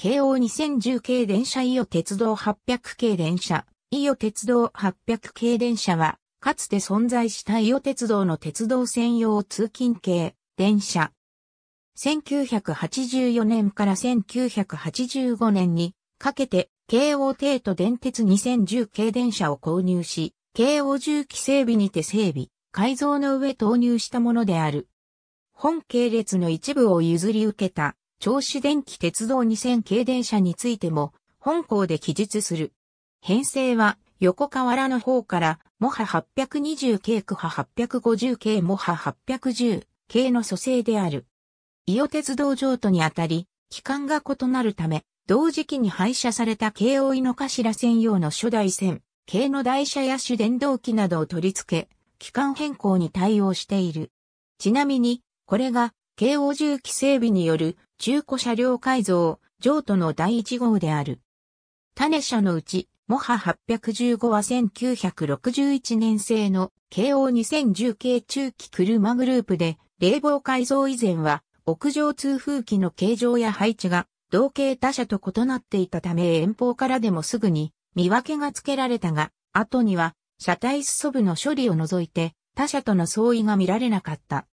京王2010系電車伊予鉄道800系電車。伊予鉄道800系電車は、かつて存在した伊予鉄道の鉄道専用通勤系電車。1984年から1985年にかけて、京王帝都電鉄2010系電車を購入し、京王重機整備にて整備、改造の上投入したものである。本系列の一部を譲り受けた長子電気鉄道2000系電車についても、本校で記述する。編成は、横河原の方から、モハ820系区波850系モハ810系の蘇生である。伊予鉄道譲渡にあたり、期間が異なるため、同時期に廃車された京王井の頭専用の初代線、系の台車や主電動機などを取り付け、期間変更に対応している。ちなみに、これが、京王重機整備による中古車両改造、譲渡の第一号である。種車のうち、モハ815は1961年製の慶応2010系中期車グループで、冷房改造以前は、屋上通風機の形状や配置が、同型他車と異なっていたため遠方からでもすぐに見分けがつけられたが、後には車体裾部の処理を除いて他車との相違が見られなかった。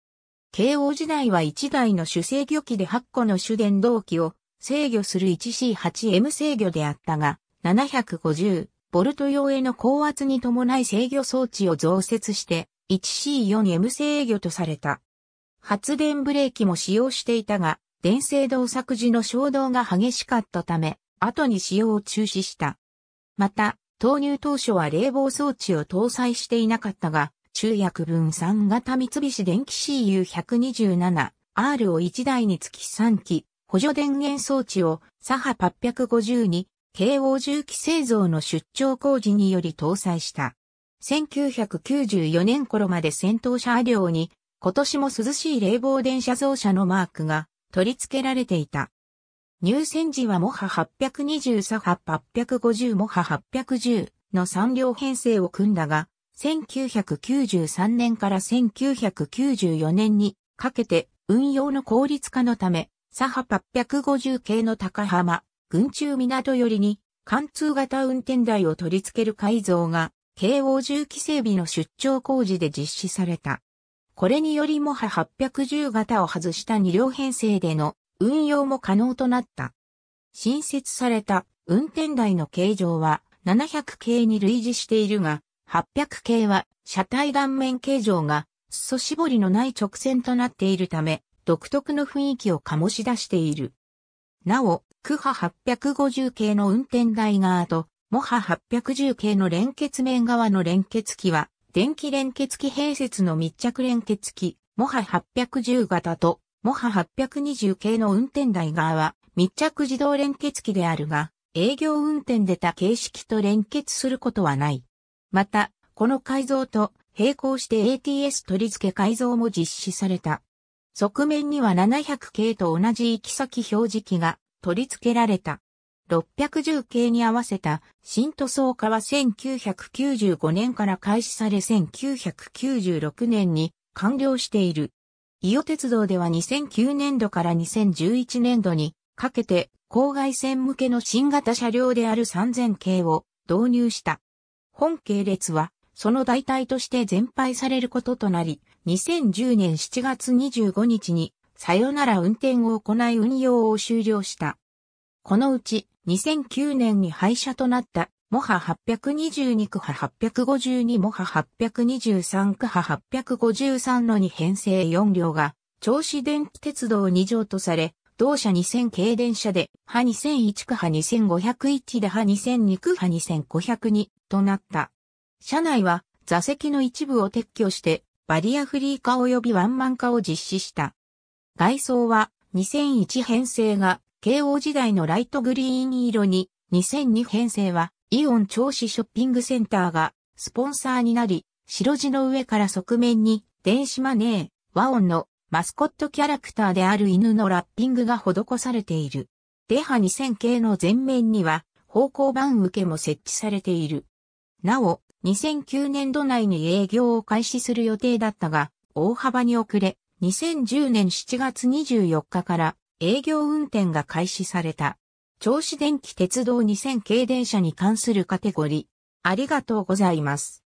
慶応時代は1台の主制御機で8個の主電動機を制御する 1C8M 制御であったが、750ボルト用への高圧に伴い制御装置を増設して 1C4M 制御とされた。発電ブレーキも使用していたが、電制動作時の衝動が激しかったため、後に使用を中止した。また、投入当初は冷房装置を搭載していなかったが、中約分3型三菱電機 CU127R を1台につき3機、補助電源装置を左波852、KO10 機製造の出張工事により搭載した。1994年頃まで戦闘車両に今年も涼しい冷房電車増車のマークが取り付けられていた。入選時はモハ820サハ850モハ810の3両編成を組んだが、1993年から1994年にかけて運用の効率化のため、左派850系の高浜、群中港寄りに貫通型運転台を取り付ける改造が、京王重機整備の出張工事で実施された。これによりもハ810型を外した2両編成での運用も可能となった。新設された運転台の形状は700系に類似しているが、800系は車体断面形状が裾絞りのない直線となっているため、独特の雰囲気を醸し出している。なお、クハ850系の運転台側と、モハ810系の連結面側の連結機は、電気連結機併設の密着連結機、モハ810型と、モハ820系の運転台側は、密着自動連結機であるが、営業運転でた形式と連結することはない。また、この改造と並行して ATS 取り付け改造も実施された。側面には700系と同じ行き先表示器が取り付けられた。610系に合わせた新塗装化は1995年から開始され1996年に完了している。伊予鉄道では2009年度から2011年度にかけて郊外線向けの新型車両である3000系を導入した。本系列は、その代替として全廃されることとなり、2010年7月25日に、さよなら運転を行い運用を終了した。このうち、2009年に廃車となった、モハ822区派852モハ823区派853のに編成4両が、銚子電気鉄道2乗とされ、同社2000系電車で、派2001区派2501で派2002区派2502となった。車内は座席の一部を撤去してバリアフリー化及びワンマン化を実施した。外装は2001編成が慶応時代のライトグリーン色に、2002編成はイオン調子ショッピングセンターがスポンサーになり、白地の上から側面に電子マネー、和音のマスコットキャラクターである犬のラッピングが施されている。デハ2000系の前面には方向板受けも設置されている。なお、2009年度内に営業を開始する予定だったが、大幅に遅れ、2010年7月24日から営業運転が開始された。銚子電気鉄道2000系電車に関するカテゴリー。ありがとうございます。